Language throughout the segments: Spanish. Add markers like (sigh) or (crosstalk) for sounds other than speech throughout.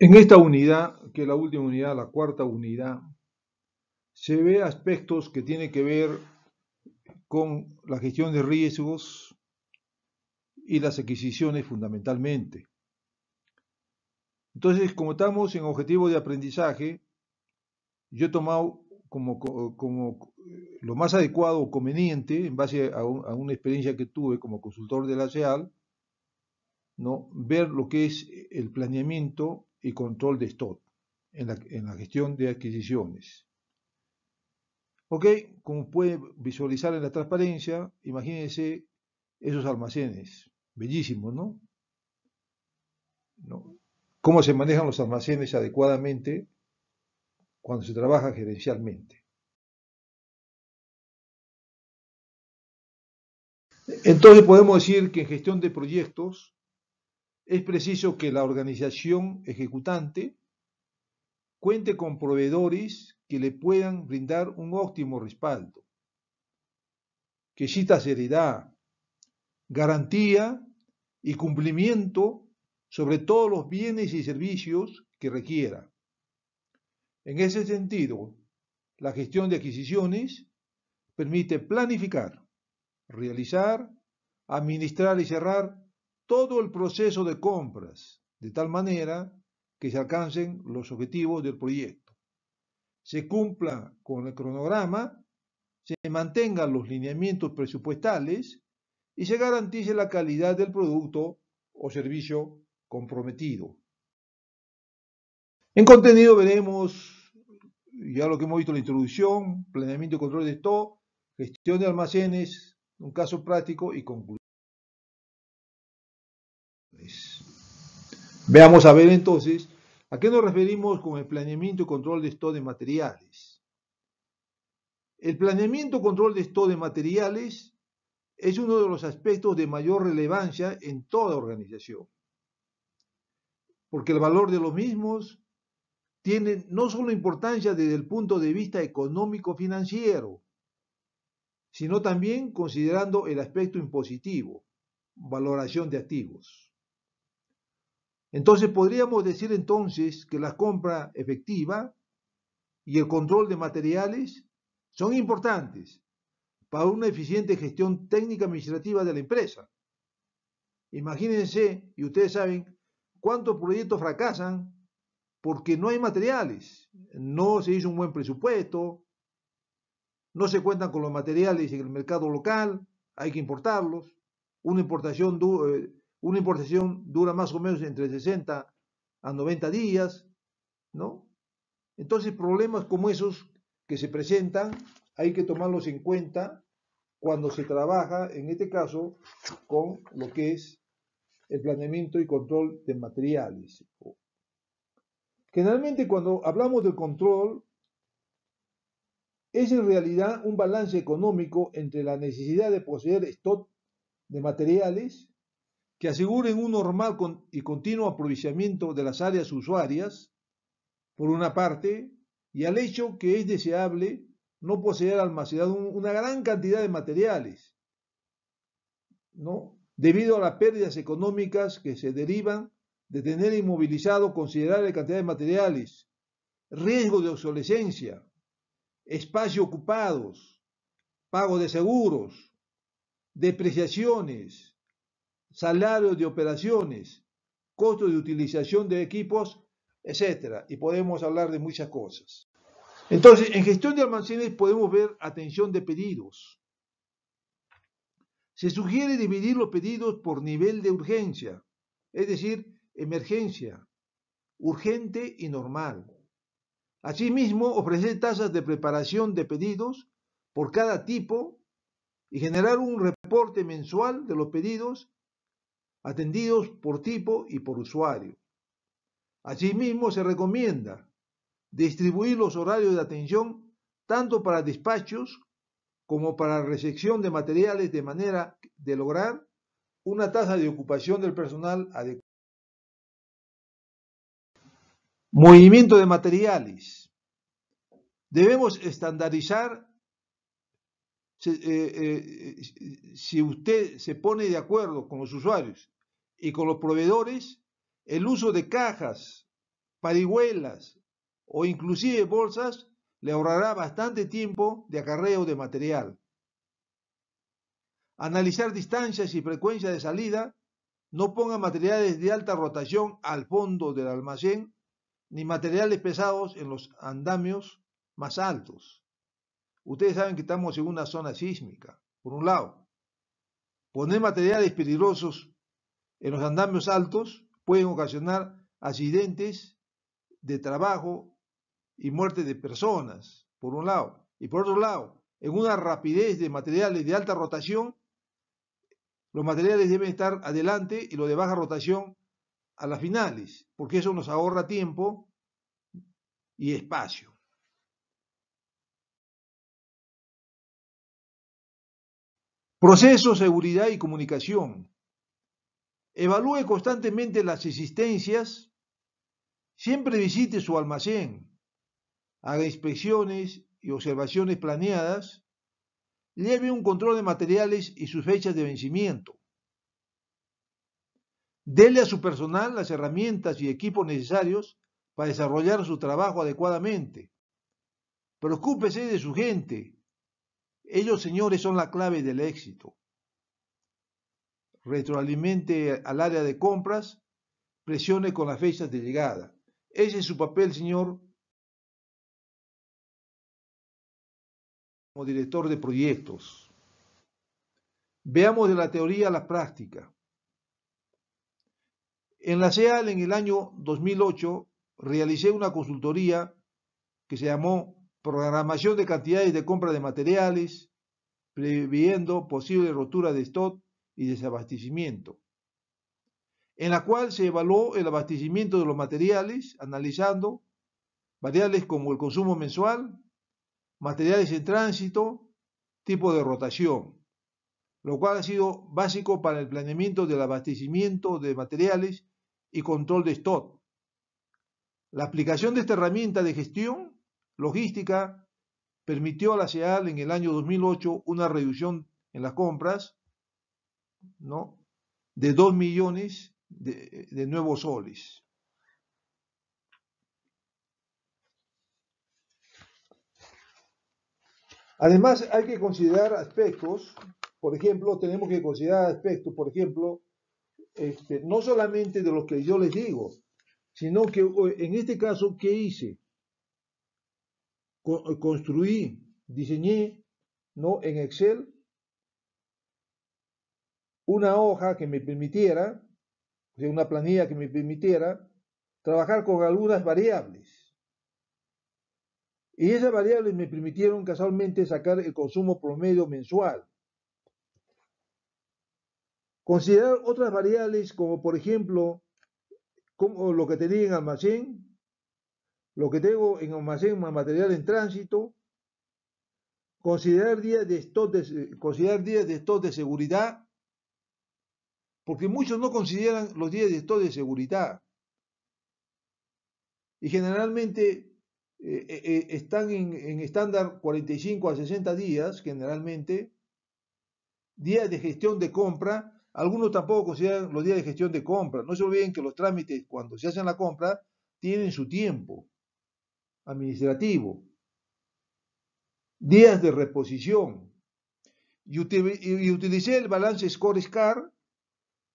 En esta unidad, que es la última unidad, la cuarta unidad, se ve aspectos que tienen que ver con la gestión de riesgos y las adquisiciones fundamentalmente. Entonces, como estamos en objetivo de aprendizaje, yo he tomado como, lo más adecuado o conveniente, en base a, una experiencia que tuve como consultor de la SEAL, ¿no? ver lo que es el planeamiento y control de stock en la, gestión de adquisiciones. Ok, como puede visualizar en la transparencia, imagínense esos almacenes, bellísimos, ¿no? Cómo se manejan los almacenes adecuadamente cuando se trabaja gerencialmente. Entonces podemos decir que en gestión de proyectos es preciso que la organización ejecutante cuente con proveedores que le puedan brindar un óptimo respaldo, que cita seriedad, garantía y cumplimiento sobre todos los bienes y servicios que requiera. En ese sentido, la gestión de adquisiciones permite planificar, realizar, administrar y cerrar todo el proceso de compras, de tal manera que se alcancen los objetivos del proyecto, se cumpla con el cronograma, se mantengan los lineamientos presupuestales y se garantice la calidad del producto o servicio comprometido. En contenido veremos ya lo que hemos visto en la introducción, planeamiento y control de stock, gestión de almacenes, un caso práctico y conclusión. Veamos a ver entonces a qué nos referimos con el planeamiento y control de esto de materiales. El planeamiento y control de esto de materiales es uno de los aspectos de mayor relevancia en toda organización, porque el valor de los mismos tiene no solo importancia desde el punto de vista económico-financiero, sino también considerando el aspecto impositivo, valoración de activos. Entonces podríamos decir entonces que la compra efectiva y el control de materiales son importantes para una eficiente gestión técnica administrativa de la empresa. Imagínense, y ustedes saben, cuántos proyectos fracasan porque no hay materiales, no se hizo un buen presupuesto, no se cuentan con los materiales en el mercado local, hay que importarlos, una importación... Du eh, una importación dura más o menos entre 60 a 90 días, ¿no? Entonces, problemas como esos que se presentan hay que tomarlos en cuenta cuando se trabaja, en este caso, con lo que es el planeamiento y control de materiales. Generalmente cuando hablamos de control, es en realidad un balance económico entre la necesidad de poseer stock de materiales que aseguren un normal y continuo aprovisionamiento de las áreas usuarias, por una parte, y al hecho que es deseable no poseer almacenado una gran cantidad de materiales, ¿no? debido a las pérdidas económicas que se derivan de tener inmovilizado considerable cantidad de materiales, riesgo de obsolescencia, espacio ocupados, pago de seguros, depreciaciones, salarios de operaciones, costo de utilización de equipos, etc. Y podemos hablar de muchas cosas. Entonces, en gestión de almacenes podemos ver atención de pedidos. Se sugiere dividir los pedidos por nivel de urgencia, es decir, emergencia, urgente y normal. Asimismo, ofrecer tasas de preparación de pedidos por cada tipo y generar un reporte mensual de los pedidos atendidos por tipo y por usuario. Asimismo, se recomienda distribuir los horarios de atención tanto para despachos como para recepción de materiales de manera de lograr una tasa de ocupación del personal adecuada. Movimiento de materiales. Debemos estandarizar eh, eh, si usted se pone de acuerdo con los usuarios y con los proveedores el uso de cajas, parihuelas o inclusive bolsas le ahorrará bastante tiempo de acarreo de material. Analizar distancias y frecuencia de salida. No ponga materiales de alta rotación al fondo del almacén ni materiales pesados en los andamios más altos. Ustedes saben que estamos en una zona sísmica, por un lado. Poner materiales peligrosos en los andamios altos pueden ocasionar accidentes de trabajo y muerte de personas, por un lado. Y por otro lado, en una rapidez de materiales de alta rotación, los materiales deben estar adelante y los de baja rotación a las finales, porque eso nos ahorra tiempo y espacio. Proceso, seguridad y comunicación. Evalúe constantemente las existencias. Siempre visite su almacén. Haga inspecciones y observaciones planeadas. Lleve un control de materiales y sus fechas de vencimiento. Dele a su personal las herramientas y equipos necesarios para desarrollar su trabajo adecuadamente. Preocúpese de su gente. Ellos, señores, son la clave del éxito retroalimente al área de compras, presione con las fechas de llegada. Ese es su papel, señor, como director de proyectos. Veamos de la teoría a la práctica. En la CEAL en el año 2008 realicé una consultoría que se llamó Programación de cantidades de compra de materiales, previendo posible rotura de stock y desabastecimiento, en la cual se evaluó el abastecimiento de los materiales, analizando variables como el consumo mensual, materiales en tránsito, tipo de rotación, lo cual ha sido básico para el planeamiento del abastecimiento de materiales y control de stock. La aplicación de esta herramienta de gestión logística permitió a la CEAL en el año 2008 una reducción en las compras ¿no? de 2 millones de, nuevos soles. Además, hay que considerar aspectos, por ejemplo, tenemos que considerar aspectos, por ejemplo, este, no solamente de los que yo les digo, sino que en este caso, ¿qué hice? Construí, diseñé, ¿no? En Excel una hoja que me permitiera, una planilla que me permitiera trabajar con algunas variables. Y esas variables me permitieron casualmente sacar el consumo promedio mensual. Considerar otras variables como por ejemplo como lo que tenía en almacén, lo que tengo en almacén más material en tránsito, considerar días de stock considerar días de stock de seguridad, porque muchos no consideran los días de estado de seguridad. Y generalmente eh, eh, eh, están en, estándar 45 a 60 días, generalmente, días de gestión de compra. Algunos tampoco consideran los días de gestión de compra. No se olviden que los trámites cuando se hacen la compra tienen su tiempo administrativo. Días de reposición. Y, y utilicé el balance Score SCAR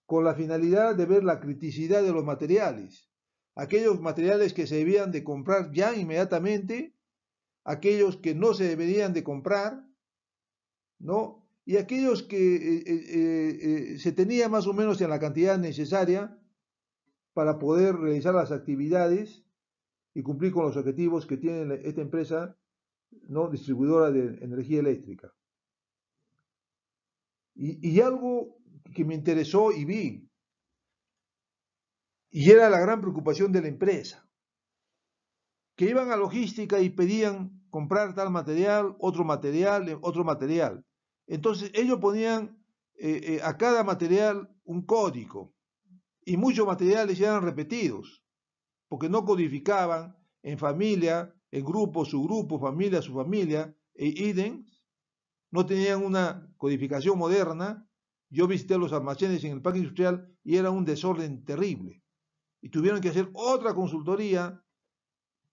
con la finalidad de ver la criticidad de los materiales, aquellos materiales que se debían de comprar ya inmediatamente, aquellos que no se deberían de comprar, ¿no? Y aquellos que eh, eh, eh, se tenía más o menos en la cantidad necesaria para poder realizar las actividades y cumplir con los objetivos que tiene esta empresa ¿no? distribuidora de energía eléctrica. Y, y algo que me interesó y vi. Y era la gran preocupación de la empresa. Que iban a logística y pedían comprar tal material, otro material, otro material. Entonces ellos ponían eh, eh, a cada material un código y muchos materiales eran repetidos porque no codificaban en familia, en grupo, su grupo, familia, su familia, e idem, no tenían una codificación moderna yo visité los almacenes en el parque industrial y era un desorden terrible. Y tuvieron que hacer otra consultoría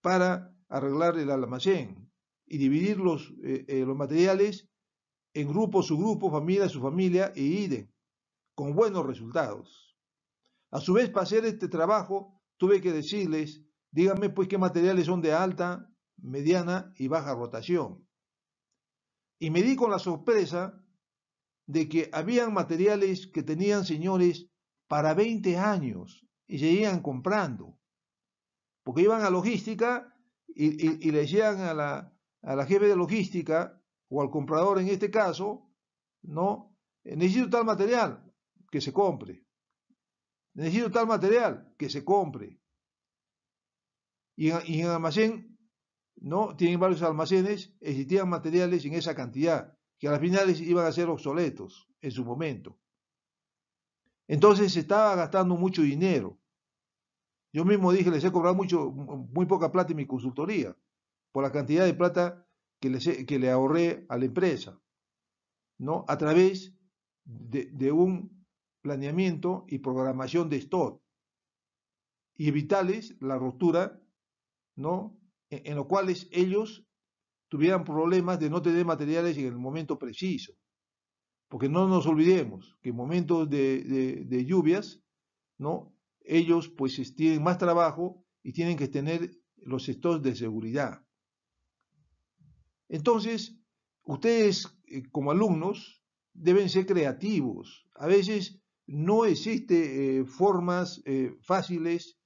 para arreglar el almacén y dividir los, eh, eh, los materiales en grupo, su grupo, familia, su familia e IDE, con buenos resultados. A su vez, para hacer este trabajo, tuve que decirles, díganme pues qué materiales son de alta, mediana y baja rotación. Y me di con la sorpresa de que habían materiales que tenían señores para 20 años y seguían comprando. Porque iban a logística y, le decían a la, jefe de logística o al comprador en este caso, ¿no? Necesito tal material que se compre. Necesito tal material que se compre. Y en, y almacén, ¿no? Tienen varios almacenes, existían materiales en esa cantidad que a las finales iban a ser obsoletos en su momento. Entonces se estaba gastando mucho dinero. Yo mismo dije, les he cobrado mucho, muy poca plata en mi consultoría, por la cantidad de plata que, le ahorré a la empresa, ¿no? A través de, un planeamiento y programación de stock. Y evitarles la ruptura, ¿no? E, en, en los cuales ellos tuvieran problemas de no tener materiales en el momento preciso. Porque no nos olvidemos que en momentos de, lluvias, ¿no? ellos pues tienen más trabajo y tienen que tener los stocks de seguridad. Entonces, ustedes eh, como alumnos deben ser creativos. A veces no existe eh, formas eh, fáciles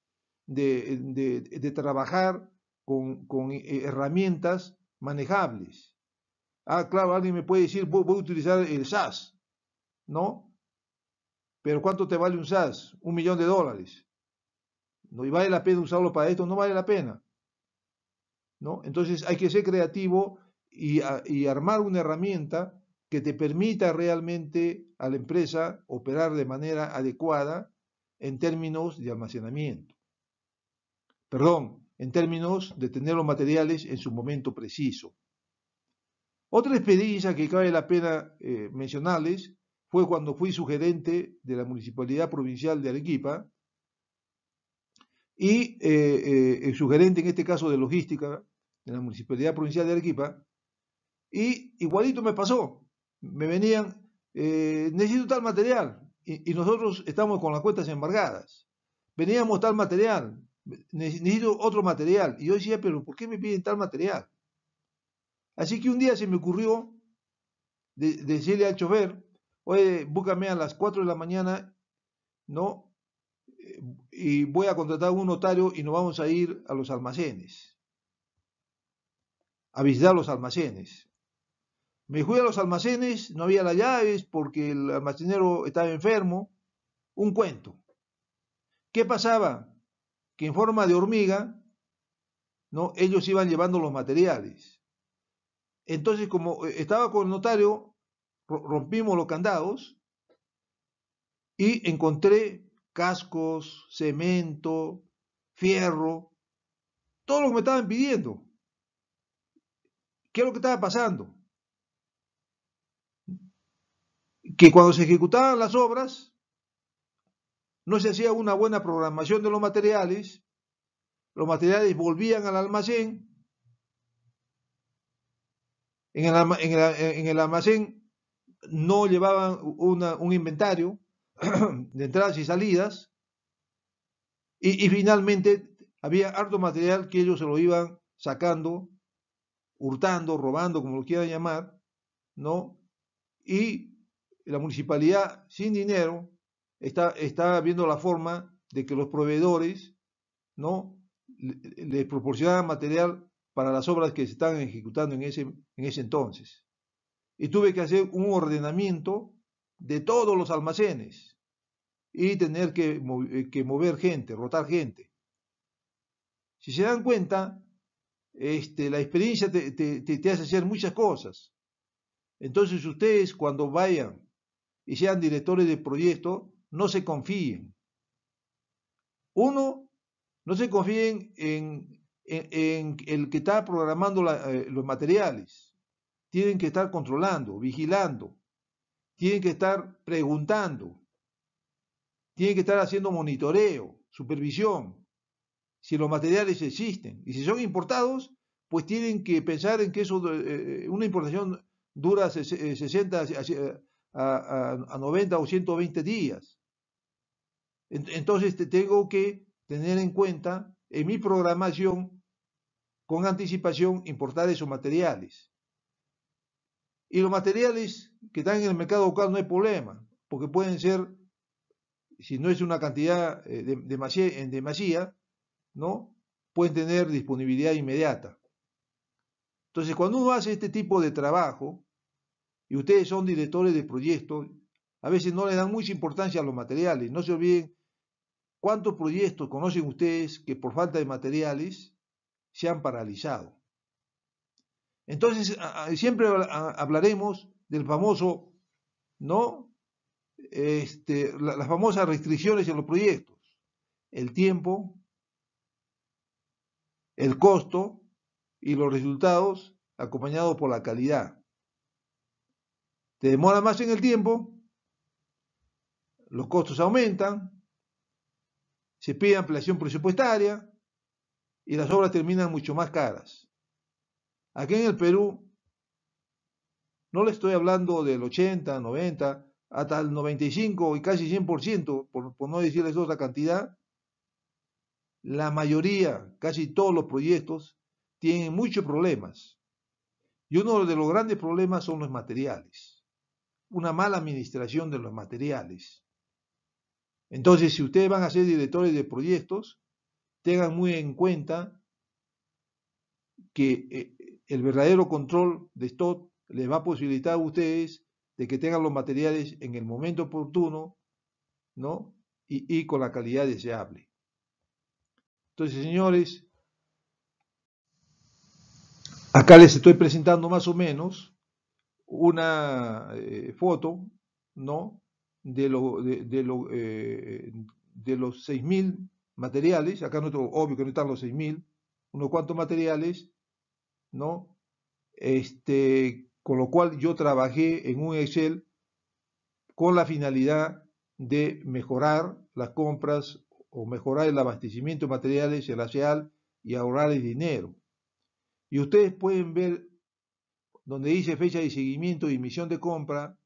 de, trabajar con, con herramientas manejables. Ah, claro, alguien me puede decir, voy, a utilizar el SAS, ¿no? Pero ¿cuánto te vale un SAS? Un millón de dólares. ¿No? ¿Y vale la pena usarlo para esto? No vale la pena. ¿No? Entonces hay que ser creativo y armar una herramienta que te permita realmente a la empresa operar de manera adecuada en términos de almacenamiento. Perdón, en términos de tener los materiales en su momento preciso. Otra experiencia que cabe la pena eh, mencionarles fue cuando fui sugerente de la Municipalidad Provincial de Arequipa y eh, eh, el sugerente en este caso de logística de la Municipalidad Provincial de Arequipa y igualito me pasó, me venían, necesito tal material y, y nosotros estamos con las cuentas embargadas, veníamos tal material, necesito otro material. Y yo decía, pero ¿por qué me piden tal material? Así que un día se me ocurrió decirle al chofer, oye, búscame a las 4 de la mañana, ¿no? Eh, y voy a contratar a un notario y nos vamos a ir a los almacenes, a visitar los almacenes. Me fui a los almacenes, no había las llaves porque el almacenero estaba enfermo. Un cuento. ¿Qué pasaba? que en forma de hormiga, ¿no? ellos iban llevando los materiales. Entonces, como eh, estaba con el notario, rompimos los candados y encontré cascos, cemento, fierro, todo lo que me estaban pidiendo. ¿Qué es lo que estaba pasando? Que cuando se ejecutaban las obras, no se hacía una buena programación de los materiales, los materiales volvían al almacén, en el, almacén no llevaban un inventario (clears throat) de entradas y salidas, y, y finalmente había harto material que ellos se lo iban sacando, hurtando, robando, como lo quieran llamar, ¿no? Y la municipalidad sin dinero está, está viendo la forma de que los proveedores ¿no? les proporcionaban material para las obras que se están ejecutando en ese, en ese entonces. Y tuve que hacer un ordenamiento de todos los almacenes y tener que, eh, que mover gente, rotar gente. Si se dan cuenta, este, la experiencia te, te, te, hace hacer muchas cosas. Entonces ustedes cuando vayan y sean directores de proyecto, no se confíen. Uno, no se confíen en, el que está programando eh, los materiales. Tienen que estar controlando, vigilando. Tienen que estar preguntando. Tienen que estar haciendo monitoreo, supervisión. Si los materiales existen y si son importados, pues tienen que pensar en que eso, eh, eh, una importación dura 60 a, a 90 o 120 días. Entonces tengo que tener en cuenta en mi programación con anticipación importar esos materiales. Y los materiales que están en el mercado local no hay problema, porque pueden ser, si no es una cantidad eh, en demasía, ¿no? pueden tener disponibilidad inmediata. Entonces, cuando uno hace este tipo de trabajo, y ustedes son directores de proyectos, a veces no le dan mucha importancia a los materiales. No se olviden ¿Cuántos proyectos conocen ustedes que por falta de materiales se han paralizado? Entonces, siempre hablaremos del famoso, ¿no? Este, las famosas restricciones en los proyectos. El tiempo, el costo y los resultados acompañados por la calidad. Te demora más en el tiempo, los costos aumentan, se pide ampliación presupuestaria y las obras terminan mucho más caras. Aquí en el Perú, no le estoy hablando del 80, 90, hasta el 95 y casi 100%, por, por no decirles otra cantidad, la mayoría, casi todos los proyectos, tienen muchos problemas. Y uno de los grandes problemas son los materiales. Una mala administración de los materiales. Entonces, si ustedes van a ser directores de proyectos, tengan muy en cuenta que eh, el verdadero control de esto les va a posibilitar a ustedes de que tengan los materiales en el momento oportuno, ¿no? Y, con la calidad deseable. Entonces, señores, acá les estoy presentando más o menos una eh, foto, ¿no? de, de, eh, de los 6.000 materiales, acá no, obvio que no están los 6.000, unos cuantos materiales, ¿no? Este, con lo cual yo trabajé en un Excel con la finalidad de mejorar las compras o mejorar el abastecimiento de materiales, la SEAL y ahorrar el dinero. Y ustedes pueden ver donde dice fecha de seguimiento y emisión de compra,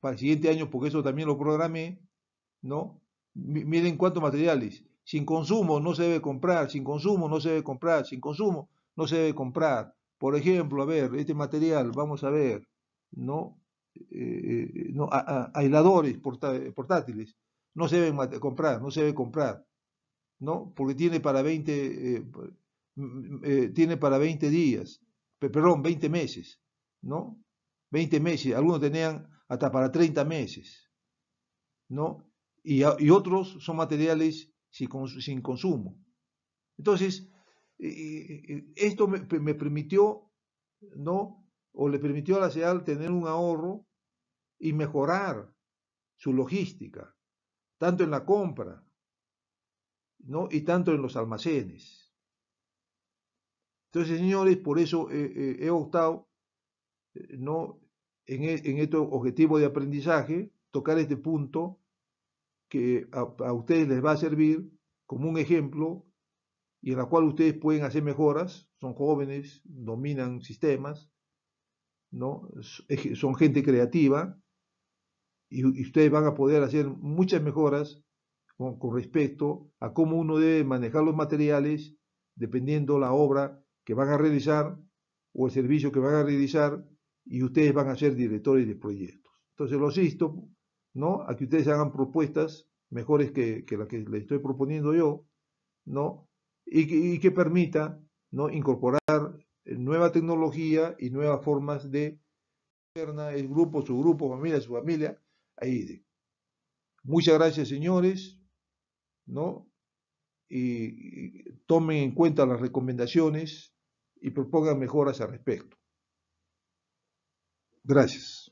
para el siguiente año, porque eso también lo programé, ¿no? Miren cuántos materiales. Sin consumo no se debe comprar, sin consumo no se debe comprar, sin consumo no se debe comprar. Por ejemplo, a ver, este material, vamos a ver, ¿no? Eh, eh, aisladores portátiles, no se deben comprar, no se debe comprar, ¿no? Porque tiene para 20, eh, tiene para 20 días, perdón, 20 meses, ¿no? 20 meses, algunos tenían hasta para 30 meses. ¿no? Y, otros son materiales sin, consumo. Entonces, eh, eh, eh, esto me, permitió, ¿no? O le permitió a la CEAL tener un ahorro y mejorar su logística, tanto en la compra, ¿no? Y tanto en los almacenes. Entonces, señores, por eso he optado, ¿no? en, e, en este objetivo de aprendizaje, tocar este punto que a, ustedes les va a servir como un ejemplo y en la cual ustedes pueden hacer mejoras, son jóvenes, dominan sistemas, ¿no? son gente creativa y, ustedes van a poder hacer muchas mejoras con, con, respecto a cómo uno debe manejar los materiales dependiendo la obra que van a realizar o el servicio que van a realizar y ustedes van a ser directores de proyectos. Entonces los insto ¿no? a que ustedes hagan propuestas mejores que, las que les estoy proponiendo yo, ¿no? Y que, permita ¿no? incorporar eh, nueva tecnología y nuevas formas de el grupo, su grupo, familia, su familia, ahí. Muchas gracias, señores, ¿no? y tomen en cuenta las recomendaciones y propongan mejoras al respecto. Gracias.